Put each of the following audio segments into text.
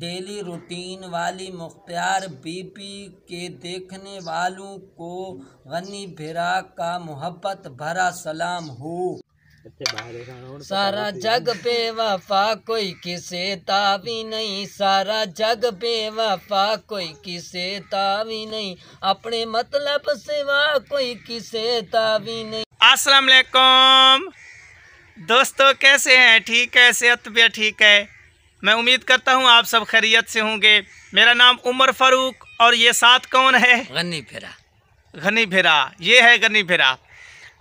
daily routine वाली Mukhtar BP के देखने वालों को गनी भिरा का मोहब्बत भरा सलाम हो सारा जग पे वफा कोई किसे तावी नहीं सारा जग पे वफा कोई किसे तावी नहीं अपने मतलब सिवा कोई किसे तावी नहीं अस्सलाम वालेकुम दोस्तों कैसे हैं ठीक है सेहत भी ठीक है मैं उम्मीद करता हूँ आप सब खैरियत से होंगे मेरा नाम उमर फारूक और ये साथ कौन है गनी फेरा गनी फेरा ये है गनी फेरा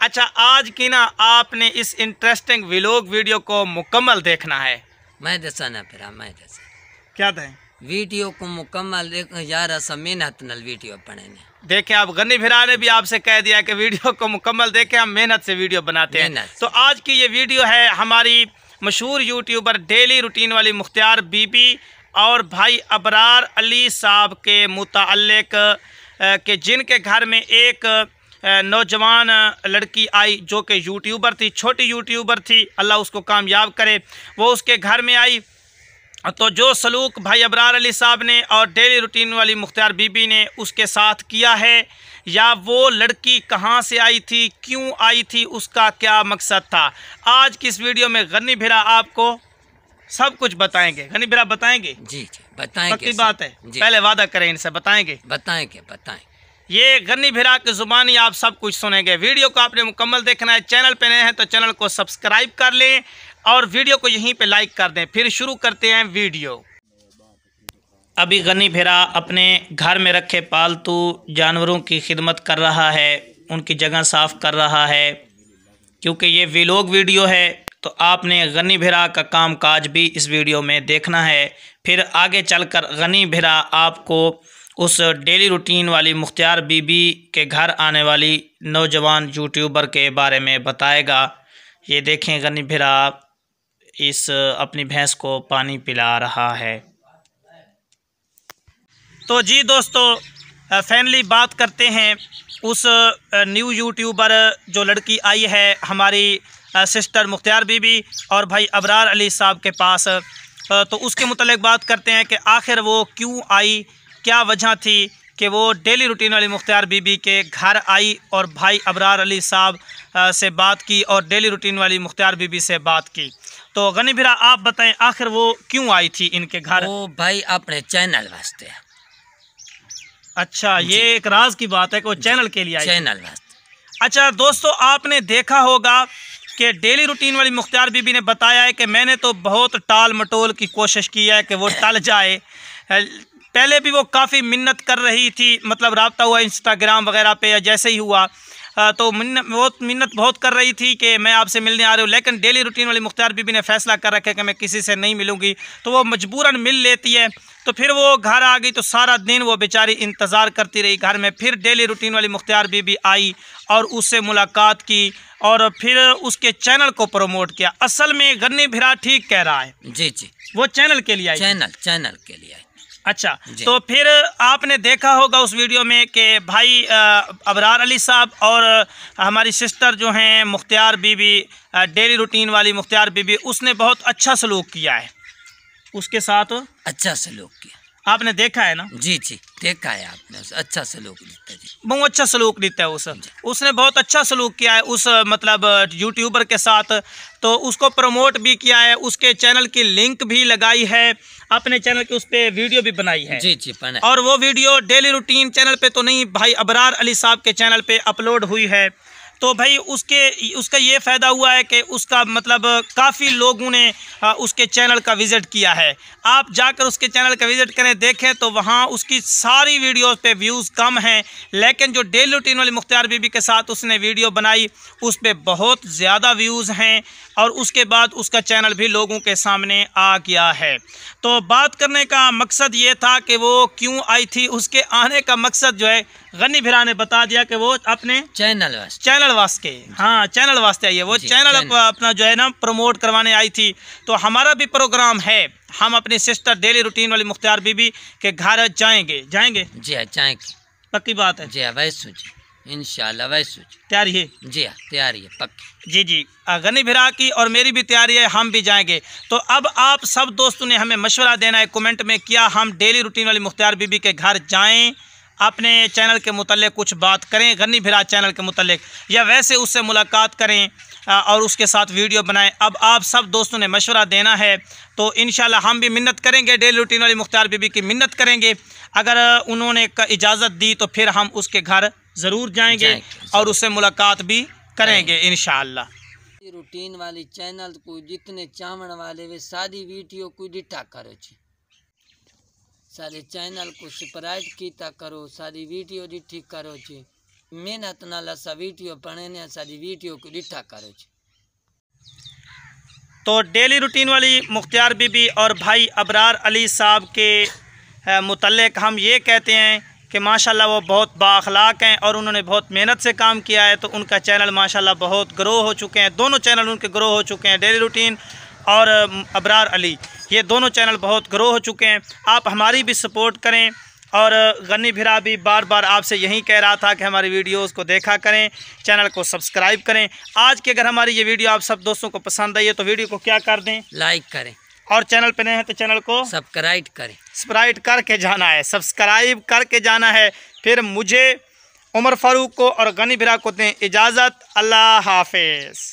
अच्छा आज की ना आपने इस इंटरेस्टिंग व्लॉग वीडियो को मुकम्मल देखना है मैं ना फेरा मैं दसा क्या था वीडियो को मुकम्मल यार मेहनत नल वीडियो पढ़े देखें आप गनी भिरा ने भी आपसे कह दिया कि वीडियो को मुकम्मल देखें हम मेहनत से वीडियो बनाते हैं तो आज की ये वीडियो है हमारी मशहूर यूट्यूबर डेली रूटीन वाली मुख्तार बीबी और भाई अबरार अली साहब के मुतलक के जिनके घर में एक नौजवान लड़की आई जो कि यूट्यूबर थी छोटी यूट्यूबर थी अल्लाह उसको कामयाब करे वो उसके घर में आई तो जो सलूक भाई अबरार अली साहब ने और डेली रूटीन वाली मुख्तार बीबी ने उसके साथ किया है या वो लड़की कहाँ से आई थी क्यों आई थी उसका क्या मकसद था आज की इस वीडियो में गनी भिरा आपको सब कुछ बताएंगे गनी भिरा बताएंगे जी जी बताएंगे बात है पहले वादा करें इनसे बताएंगे बताएंगे बताएंगे ये गन्नी भिरा की ज़ुबानी आप सब कुछ सुनेंगे वीडियो को आपने मुकम्मल देखना है चैनल पे नए हैं तो चैनल को सब्सक्राइब कर लें और वीडियो को यहीं पे लाइक कर दें फिर शुरू करते हैं वीडियो अभी गनी भिरा अपने घर में रखे पालतू जानवरों की खिदमत कर रहा है उनकी जगह साफ़ कर रहा है क्योंकि ये विलोग वीडियो है तो आपने गनी भिरा का काम काज भी इस वीडियो में देखना है फिर आगे चलकर गनी भिरा आपको उस डेली रूटीन वाली मुख्तार बीबी के घर आने वाली नौजवान यूट्यूबर के बारे में बताएगा ये देखें गनी भिरा इस अपनी भैंस को पानी पिला रहा है तो जी दोस्तों फैनली बात करते हैं उस न्यू यूट्यूबर जो लड़की आई है हमारी सिस्टर मुख्तार बीबी और भाई अबरार अली साहब के पास तो उसके मतलब बात करते हैं कि आखिर वो क्यों आई क्या वजह थी कि वो डेली रूटीन वाली मुख्तार बीबी के घर आई और भाई अबरार अली साहब से बात की और डेली रूटीन वाली मुख्तार बीबी से बात की तो गनी भिरा आप बताएं आखिर वो क्यों आई थी इनके घर वो भाई अपने चैनल वास्ते अच्छा ये एक राज की बात है कि वो चैनल के लिए आई चैनल वास्ते अच्छा दोस्तों आपने देखा होगा कि डेली रूटीन वाली मुख्तार बीबी ने बताया है कि मैंने तो बहुत टाल मटोल की कोशिश की है कि वो टल जाए पहले भी वो काफ़ी मिन्नत कर रही थी मतलब रबता हुआ इंस्टाग्राम वगैरह पे या जैसे ही हुआ तो मिन्नत बहुत मिन्नत बहुत कर रही थी कि मैं आपसे मिलने आ रही हूँ लेकिन डेली रूटीन वाली मुख्तार बीबी ने फैसला कर रखा है कि मैं किसी से नहीं मिलूँगी तो वो मजबूरन मिल लेती है तो फिर वो घर आ गई तो सारा दिन वो बेचारी इंतज़ार करती रही घर में फिर डेली रूटीन वाली मुख्तार बीबी आई और उससे मुलाकात की और फिर उसके चैनल को प्रमोट किया असल में गन्नी भिरा ठीक कह रहा है जी जी वो चैनल के लिए आई चैनल चैनल के लिए अच्छा तो फिर आपने देखा होगा उस वीडियो में कि भाई अबरार अली साहब और हमारी सिस्टर जो हैं मुख्तियार बीबी डेली रूटीन वाली मुख्तियार बीबी उसने बहुत अच्छा सलूक किया है उसके साथ अच्छा सलूक किया आपने देखा है ना जी जी देखा है आपने उस अच्छा सलूक लिखता जी बहुत अच्छा सलूक लिखता है उस उसने बहुत अच्छा सलूक किया है उस मतलब यूट्यूबर के साथ तो उसको प्रमोट भी किया है उसके चैनल की लिंक भी लगाई है अपने चैनल की उस पर वीडियो भी बनाई है जी जी बनाई और वो वीडियो डेली रूटीन चैनल पे तो नहीं भाई अबरार अली साहब के चैनल पे अपलोड हुई है तो भाई उसके उसका ये फ़ायदा हुआ है कि उसका मतलब काफ़ी लोगों ने उसके चैनल का विज़िट किया है आप जाकर उसके चैनल का विज़िट करें देखें तो वहाँ उसकी सारी वीडियोस पे व्यूज़ कम हैं लेकिन जो डेली रूटीन वाली मुख्तार बीबी के साथ उसने वीडियो बनाई उस पर बहुत ज़्यादा व्यूज़ हैं और उसके बाद उसका चैनल भी लोगों के सामने आ गया है तो बात करने का मकसद ये था कि वो क्यों आई थी उसके आने का मकसद जो है गनी भिरा ने बता दिया कि वो अपने चैनल चैनल चैनल वास्ते हाँ चैनल वास्ते आई है वो चैनल अपना जो है ना प्रमोट करवाने आई थी तो हमारा भी प्रोग्राम है हम अपनी सिस्टर डेली रूटीन वाली मुख्तार बीबी के घर जाएंगे जाएंगे जी हाँ जाएंगे पक्की बात है जी हाँ वैसू जी इनशाला वैसू जी तैयारी है जी हाँ तैयारी है पक्की जी जी गनी भिरा की और मेरी भी तैयारी है हम भी जाएंगे तो अब आप सब दोस्तों ने हमें मशवरा देना है कमेंट में क्या हम डेली रूटीन वाली मुख्तार बीबी के घर जाएँ अपने चैनल के मुतल कुछ बात करें गन्नी भिराज चैनल के मुतल या वैसे उससे मुलाकात करें और उसके साथ वीडियो बनाएं अब आप सब दोस्तों ने मशवरा देना है तो इन हम भी मिन्नत करेंगे डेली रूटीन वाली मुख्तार बीबी की मिन्नत करेंगे अगर उन्होंने इजाज़त दी तो फिर हम उसके घर ज़रूर जाएंगे, जाएंगे और उससे मुलाकात भी करेंगे इन रूटीन वाली चैनल को जितने चावण वाले वे सारी वीडियो को डिटा करे सारे चैनल को सब्सक्राइब किया करो सारी वीडियो डिठी करो जी मेहनत नाल सा वीडियो पढ़ने सारी वीडियो को डिठा करो जी तो डेली रूटीन वाली मुख्तियार बीबी और भाई अबरार अली साहब के मुतलक हम ये कहते हैं कि माशाल्लाह वो बहुत बाखलाक हैं और उन्होंने बहुत मेहनत से काम किया है तो उनका चैनल माशाल्लाह बहुत ग्रो हो चुके हैं दोनों चैनल उनके ग्रो हो चुके हैं डेली रूटीन और अबरार अली ये दोनों चैनल बहुत ग्रो हो चुके हैं आप हमारी भी सपोर्ट करें और गनी भिरा भी बार बार आपसे यही कह रहा था कि हमारी वीडियोस को देखा करें चैनल को सब्सक्राइब करें आज की अगर हमारी ये वीडियो आप सब दोस्तों को पसंद आई है तो वीडियो को क्या कर दें लाइक करें और चैनल पर नए हैं तो चैनल को सब्सक्राइब करें सब्सक्राइब करके जाना है सब्सक्राइब करके जाना है फिर मुझे उमर फारूक को और गनी भिरा को दें इजाज़त अल्लाह हाफिज़